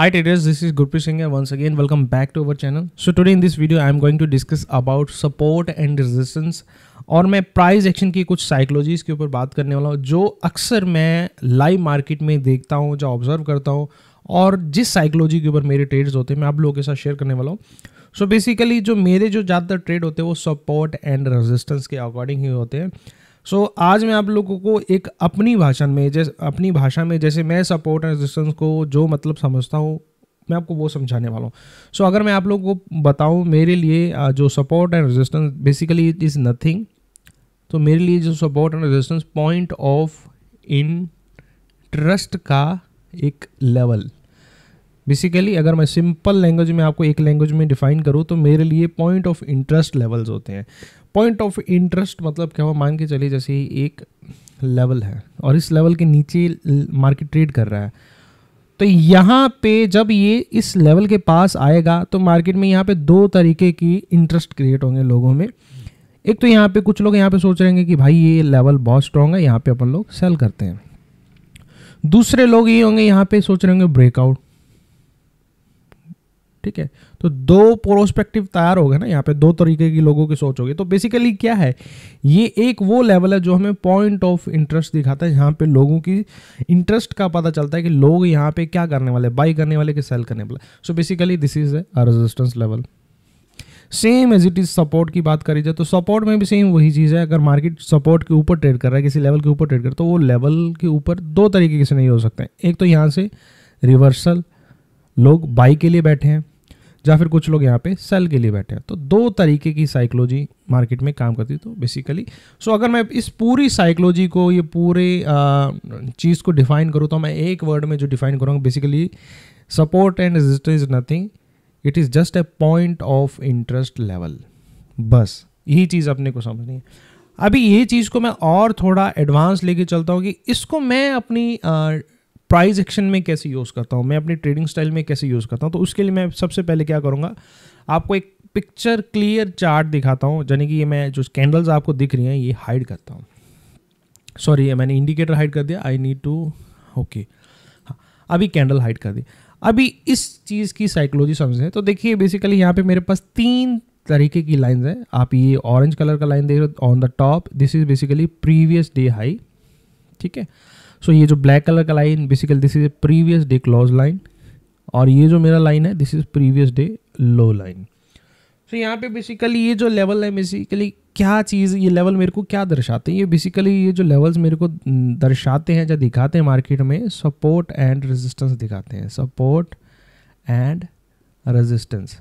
Hi traders, this is Gurpreet Singh and once again welcome back to our channel. So today in this video I am going to discuss about support and resistance और मैं price action की कुछ साइकोलॉजीज़ के ऊपर बात करने वाला हूँ जो अक्सर मैं लाइव मार्केट में देखता हूँ जो ऑब्जर्व करता हूँ और जिस साइकोलॉजी के ऊपर मेरे ट्रेड्स होते हैं मैं आप लोगों के साथ शेयर करने वाला हूँ सो बेसिकली जो मेरे जो ज़्यादातर ट्रेड होते हैं वो सपोर्ट एंड रेजिस्टेंस के अकॉर्डिंग ही होते हैं सो so, आज मैं आप लोगों को एक अपनी भाषा में जैसे अपनी भाषा में जैसे मैं सपोर्ट एंड रेजिस्टेंस को जो मतलब समझता हूँ मैं आपको वो समझाने वाला हूँ सो so, अगर मैं आप लोगों को बताऊँ मेरे लिए जो support and resistance basically it is nothing तो मेरे लिए जो support and resistance point of interest का एक लेवल बेसिकली अगर मैं सिंपल लैंग्वेज में आपको एक लैंग्वेज में डिफाइन करूँ तो मेरे लिए पॉइंट ऑफ इंटरेस्ट लेवल्स होते हैं पॉइंट ऑफ इंटरेस्ट मतलब क्या हुआ मान के चलिए जैसे एक लेवल है और इस लेवल के नीचे मार्केट ट्रेड कर रहा है तो यहाँ पे जब ये इस लेवल के पास आएगा तो मार्केट में यहाँ पे दो तरीके की इंटरेस्ट क्रिएट होंगे लोगों में एक तो यहाँ पे कुछ लोग यहाँ पे सोच रहे हैं कि भाई ये लेवल बहुत स्ट्रॉन्ग है यहाँ पे अपन लोग सेल करते हैं दूसरे लोग ये होंगे यहाँ पे सोच रहे होंगे ब्रेकआउट ठीक है तो दो प्रोस्पेक्टिव तैयार हो गए ना यहाँ पे दो तरीके की लोगों की सोच होगी तो बेसिकली क्या है ये एक वो लेवल है जो हमें पॉइंट ऑफ इंटरेस्ट दिखाता है जहाँ पे लोगों की इंटरेस्ट का पता चलता है कि लोग यहाँ पे क्या करने वाले बाई करने वाले कि सेल करने वाले so basically this is a resistance level same as it is support की बात करी जाए तो सपोर्ट में भी सेम वही चीज़ है अगर मार्केट सपोर्ट के ऊपर ट्रेड कर रहा है किसी लेवल के ऊपर ट्रेड कर तो वो लेवल के ऊपर दो तरीके से नहीं हो सकते एक तो यहाँ से रिवर्सल लोग बाई के लिए बैठे हैं या फिर कुछ लोग यहाँ पे सेल के लिए बैठे हैं तो दो तरीके की साइकोलॉजी मार्केट में काम करती है तो बेसिकली सो अगर मैं इस पूरी साइकोलॉजी को ये पूरे चीज़ को डिफाइन करूँ तो मैं एक वर्ड में जो डिफाइन करूँगा basically support and resistance is nothing it is just a point of interest level बस यही चीज़ अपने को समझनी है अभी ये चीज़ को मैं और थोड़ा एडवांस लेके चलता हूँ कि इसको मैं अपनी प्राइस एक्शन में कैसे यूज़ करता हूँ मैं अपनी ट्रेडिंग स्टाइल में कैसे यूज़ करता हूँ तो उसके लिए मैं सबसे पहले क्या करूँगा आपको एक पिक्चर क्लियर चार्ट दिखाता हूँ यानी कि ये मैं जो कैंडल्स आपको दिख रही हैं ये हाइड करता हूँ सॉरी मैंने इंडिकेटर हाइड कर दिया आई नीड टू ओके हाँ अभी कैंडल हाइड कर दी अभी इस चीज़ की साइकोलॉजी समझें तो देखिए बेसिकली यहाँ पे मेरे पास तीन तरीके की लाइंस हैं आप ये ऑरेंज कलर का लाइन देख रहे हो on the top this is basically previous day high ठीक है सो ये जो ब्लैक कलर का line basically this is a previous day close line और ये जो मेरा लाइन है this is previous day low line so यहाँ पे बेसिकली ये जो लेवल है बेसिकली क्या चीज़ ये लेवल मेरे को क्या दर्शाते हैं ये बेसिकली ये जो लेवल्स मेरे को दर्शाते हैं या दिखाते हैं मार्केट में सपोर्ट एंड रेजिस्टेंस दिखाते हैं सपोर्ट एंड रेजिस्टेंस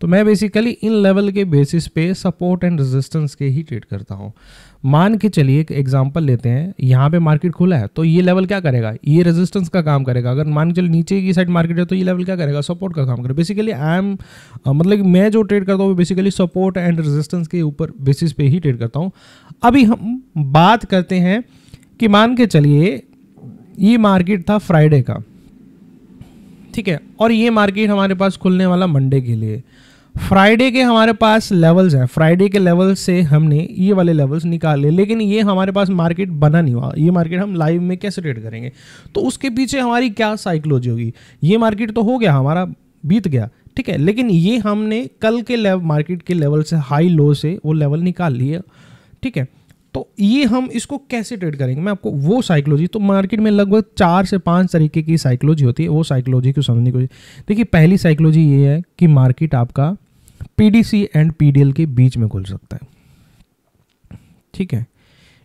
तो मैं बेसिकली इन लेवल के बेसिस पे सपोर्ट एंड रेजिस्टेंस के ही ट्रेड करता हूँ मान के चलिए एक एग्जाम्पल लेते हैं यहाँ पे मार्केट खुला है तो ये लेवल क्या करेगा ये रेजिस्टेंस का काम करेगा अगर मान के चलिए नीचे की साइड मार्केट है तो ये लेवल क्या करेगा सपोर्ट का काम करेगा बेसिकली आई एम मतलब मैं जो ट्रेड करता हूँ बेसिकली सपोर्ट एंड रेजिस्टेंस के ऊपर बेसिस पे ही ट्रेड करता हूँ अभी हम बात करते हैं कि मान के चलिए ये मार्केट था फ्राइडे का ठीक है और ये मार्केट हमारे पास खुलने वाला मंडे के लिए फ्राइडे के हमारे पास लेवल्स हैं फ्राइडे के लेवल से हमने ये वाले लेवल्स निकाले लेकिन ये हमारे पास मार्केट बना नहीं हुआ ये मार्केट हम लाइव में कैसे ट्रेड करेंगे तो उसके पीछे हमारी क्या साइकोलॉजी होगी ये मार्केट तो हो गया हमारा बीत गया ठीक है लेकिन ये हमने कल के लेव मार्केट के लेवल से हाई लो से वो लेवल निकाल लिए ठीक है तो ये हम इसको कैसे ट्रेड करेंगे मैं आपको वो साइकोलॉजी तो मार्केट में लगभग चार से पांच तरीके की साइकोलॉजी होती है वो साइकोलॉजी को समझने को देखिए पहली साइकोलॉजी ये है कि मार्केट आपका पीडीसी एंड पीडीएल के बीच में खुल सकता है ठीक है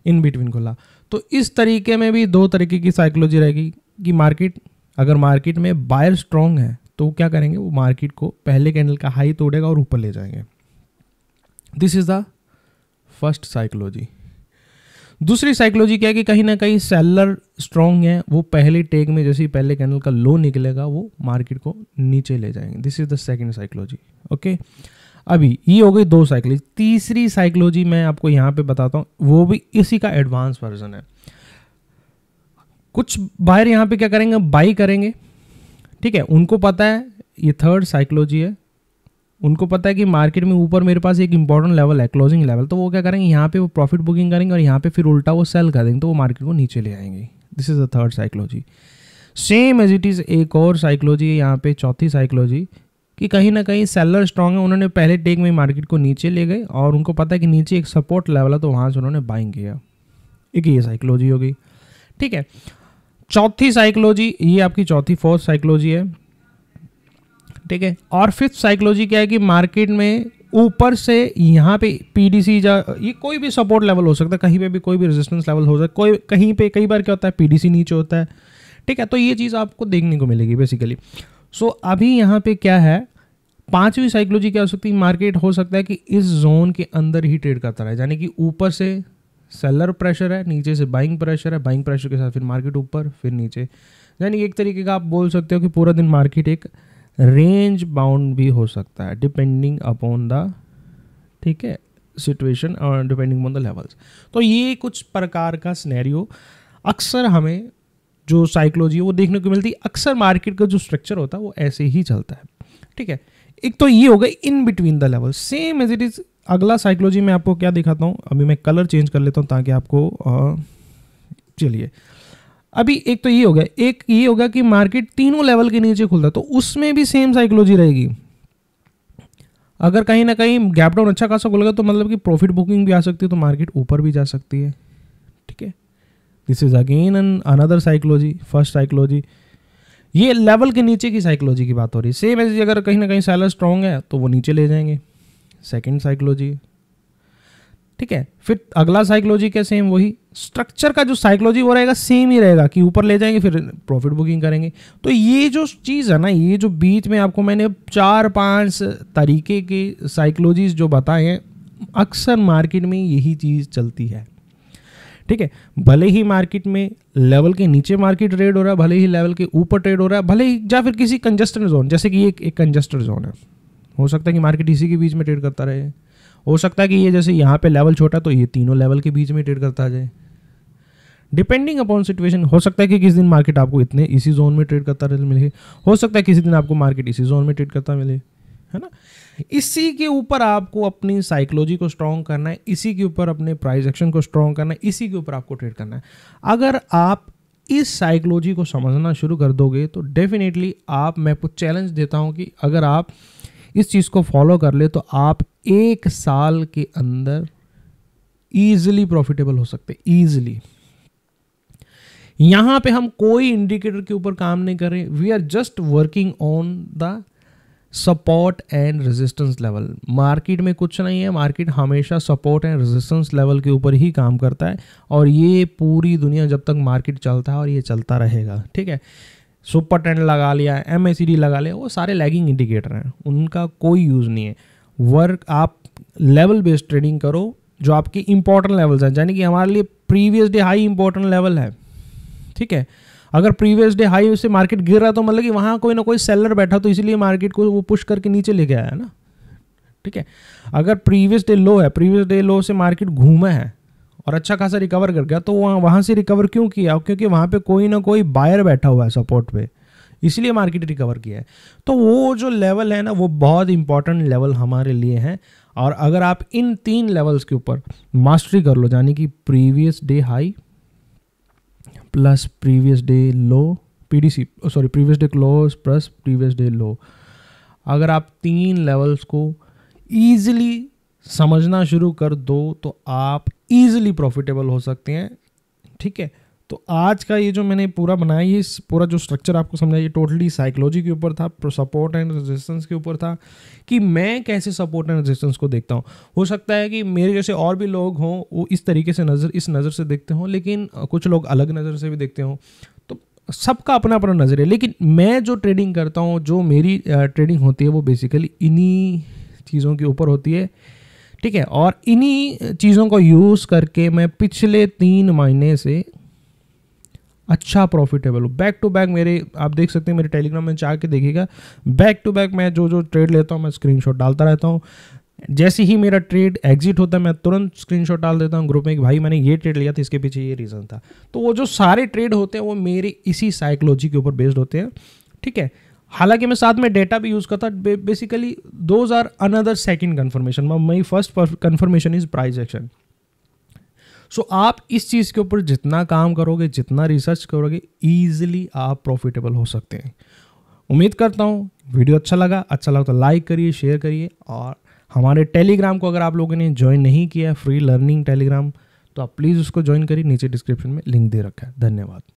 इन बिटवीन खुला तो इस तरीके में भी दो तरीके की साइकोलॉजी रहेगी कि मार्केट अगर मार्केट में बायर स्ट्रांग है तो क्या करेंगे वो मार्केट को पहले कैंडल का हाई तोड़ेगा और ऊपर ले जाएंगे this is the first psychology दूसरी साइकोलॉजी क्या है कि कहीं ना कहीं सेलर स्ट्रांग है वो पहले टेक में जैसे ही पहले कैंडल का लो निकलेगा वो मार्केट को नीचे ले जाएंगे this is the second psychology okay अभी ये हो गई दो साइकोलॉजी तीसरी साइकोलॉजी मैं आपको यहाँ पे बताता हूँ वो भी इसी का एडवांस वर्जन है कुछ बाहर यहाँ पे क्या करेंगे बाई करेंगे ठीक है उनको पता है ये थर्ड साइकोलॉजी है उनको पता है कि मार्केट में ऊपर मेरे पास एक इंपॉर्टेंट लेवल है क्लोजिंग लेवल तो वो क्या करेंगे यहाँ पे वो प्रॉफिट बुकिंग करेंगे और यहाँ पे फिर उल्टा वो सेल कर देंगे तो वो मार्केट को नीचे ले आएंगे this is the third psychology same as it is एक और साइकोलॉजी है यहाँ पे चौथी साइकोलॉजी कि कहीं ना कहीं सेलर स्ट्रांग है उन्होंने पहले टेक में मार्केट को नीचे ले गए और उनको पता है कि नीचे एक सपोर्ट लेवल है तो वहाँ से उन्होंने बाइंग किया एक ये साइकोलॉजी गई ठीक है चौथी साइकोलॉजी ये आपकी चौथी फोर्थ साइकोलॉजी है ठीक है और फिफ्थ साइकोलॉजी क्या है कि मार्केट में ऊपर से यहाँ पे पीडीसी जा ये कोई भी सपोर्ट लेवल हो सकता है कहीं पे भी कोई भी रेजिस्टेंस लेवल हो सकता है कोई कहीं पे कई बार क्या होता है पीडीसी नीचे होता है ठीक है तो ये चीज़ आपको देखने को मिलेगी बेसिकली सो so, अभी यहाँ पे क्या है पांचवी साइकोलॉजी क्या हो सकती है मार्केट हो सकता है कि इस जोन के अंदर ही ट्रेड करता है यानी कि ऊपर से सेलर प्रेशर है नीचे से बाइंग प्रेशर है बाइंग प्रेशर के साथ फिर मार्केट ऊपर फिर नीचे यानी एक तरीके का आप बोल सकते हो कि पूरा दिन मार्केट एक रेंज बाउंड भी हो सकता है डिपेंडिंग अपॉन द ठीक है सिचुएशन और डिपेंडिंग ऑन द लेवल्स तो ये कुछ प्रकार का स्नैरियो अक्सर हमें जो साइकोलॉजी है वो देखने को मिलती है अक्सर मार्केट का जो स्ट्रक्चर होता है वो ऐसे ही चलता है ठीक है एक तो ये हो गया in between the level same as it is अगला साइकोलॉजी में आपको क्या दिखाता हूँ अभी मैं कलर चेंज कर लेता हूँ ताकि आपको uh, चलिए अभी एक तो ये हो गया एक ये होगा कि मार्केट तीनों लेवल के नीचे खुलता तो उसमें भी सेम साइकोलॉजी रहेगी अगर कहीं ना कहीं गैप डाउन अच्छा खासा खुलेगा तो मतलब कि प्रॉफिट बुकिंग भी आ सकती है तो मार्केट ऊपर भी जा सकती है ठीक है this is again an another psychology first psychology ये लेवल के नीचे की साइकोलॉजी की बात हो रही है सेम एज अगर कहीं ना कहीं सैलर स्ट्रांग है तो वो नीचे ले जाएंगे सेकेंड साइकोलॉजी ठीक है फिर अगला साइकोलॉजी क्या सेम वही स्ट्रक्चर का जो साइकोलॉजी वो रहेगा सेम ही रहेगा कि ऊपर ले जाएंगे फिर प्रॉफिट बुकिंग करेंगे तो ये जो चीज़ है ना ये जो बीच में आपको मैंने चार पांच तरीके की साइकोलॉजीज जो बताए हैं अक्सर मार्केट में यही चीज़ चलती है ठीक है भले ही मार्केट में लेवल के नीचे मार्केट ट्रेड हो रहा है भले ही लेवल के ऊपर ट्रेड हो रहा है भले ही या फिर किसी कंजस्टेड जोन जैसे कि एक कंजस्टेड जोन है हो सकता है कि मार्केट इसी के बीच में ट्रेड करता रहे हो सकता है कि ये जैसे यहाँ पे लेवल छोटा तो ये तीनों लेवल के बीच में ट्रेड करता आ जाए डिपेंडिंग अपॉन सिचुएशन हो सकता है कि किस दिन मार्केट आपको इतने इसी जोन में ट्रेड करता मिले हो सकता है किसी दिन आपको मार्केट इसी जोन में ट्रेड करता मिले है ना इसी के ऊपर आपको अपनी साइकोलॉजी को स्ट्रॉन्ग करना है इसी के ऊपर अपने प्राइस एक्शन को स्ट्रॉन्ग करना है इसी के ऊपर आपको ट्रेड करना है अगर आप इस साइकोलॉजी को समझना शुरू कर दोगे तो डेफिनेटली आप मैं कुछ चैलेंज देता हूँ कि अगर आप इस चीज़ को फॉलो कर ले तो आप एक साल के अंदर ईजिली प्रॉफिटेबल हो सकते ईजिली यहां पे हम कोई इंडिकेटर के ऊपर काम नहीं करें we are just working on the support and resistance level market में कुछ नहीं है मार्केट हमेशा सपोर्ट एंड रेजिस्टेंस लेवल के ऊपर ही काम करता है और ये पूरी दुनिया जब तक मार्केट चलता है और ये चलता रहेगा ठीक है सुपर टेंड लगा लिया एम लगा लिया वो सारे लैगिंग इंडिकेटर हैं उनका कोई यूज़ नहीं है वर्क आप लेवल बेस्ड ट्रेडिंग करो जो आपके इंपॉर्टेंट लेवल्स हैं यानी कि हमारे लिए previous day high important level है ठीक है अगर प्रीवियस डे हाई से मार्केट गिर रहा तो मतलब कि वहाँ कोई ना कोई सेलर बैठा तो इसीलिए मार्केट को वो पुश करके नीचे लेके आया ना ठीक है अगर प्रीवियस डे लो है प्रीवियस डे लो से मार्केट घूमा है और अच्छा खासा रिकवर कर गया तो वहाँ वहाँ से रिकवर क्यों किया क्योंकि वहाँ पे कोई ना कोई बायर बैठा हुआ है सपोर्ट पे इसलिए मार्केट रिकवर किया है तो वो जो लेवल है ना वो बहुत इंपॉर्टेंट लेवल हमारे लिए हैं और अगर आप इन तीन लेवल्स के ऊपर मास्टरी कर लो यानी कि previous day high plus previous day low PDC sorry previous day close plus previous day low अगर आप तीन लेवल्स को ईजिली समझना शुरू कर दो तो आप ईजिली प्रॉफिटेबल हो सकते हैं ठीक है तो आज का ये जो मैंने पूरा बनाया ये पूरा जो स्ट्रक्चर आपको समझा ये टोटली साइकोलॉजी के ऊपर था सपोर्ट एंड रेजिस्टेंस के ऊपर था कि मैं कैसे सपोर्ट एंड रेजिस्टेंस को देखता हूँ हो सकता है कि मेरे जैसे और भी लोग हों वो इस तरीके से नज़र इस नज़र से देखते हों लेकिन कुछ लोग अलग नज़र से भी देखते हों तो सबका अपना अपना नज़र है लेकिन मैं जो ट्रेडिंग करता हूँ जो मेरी ट्रेडिंग होती है वो बेसिकली इन्हीं चीज़ों के ऊपर होती है ठीक है और इन्हीं चीज़ों को यूज़ करके मैं पिछले तीन महीने से अच्छा प्रॉफिटेबल हूँ बैक टू बैक मेरे आप देख सकते हैं मेरे टेलीग्राम में जाके देखिएगा बैक टू बैक मैं जो जो ट्रेड लेता हूँ मैं स्क्रीनशॉट डालता रहता हूँ जैसे ही मेरा ट्रेड एग्जिट होता है मैं तुरंत स्क्रीनशॉट डाल देता हूँ ग्रुप में कि भाई मैंने ये ट्रेड लिया था इसके पीछे ये रीज़न था तो वो जो सारे ट्रेड होते हैं वो मेरे इसी साइकोलॉजी के ऊपर बेस्ड होते हैं ठीक है हालांकि मैं साथ में डेटा भी यूज़ करता basically those are another second confirmation my first confirmation is price action so आप इस चीज़ के ऊपर जितना काम करोगे जितना रिसर्च करोगे ईजिली आप प्रॉफिटेबल हो सकते हैं उम्मीद करता हूँ वीडियो अच्छा लगा अच्छा लगा तो लाइक करिए शेयर करिए और हमारे टेलीग्राम को अगर आप लोगों ने ज्वाइन नहीं किया फ्री लर्निंग टेलीग्राम तो आप प्लीज़ उसको ज्वाइन करिए नीचे डिस्क्रिप्शन में लिंक दे रखा है धन्यवाद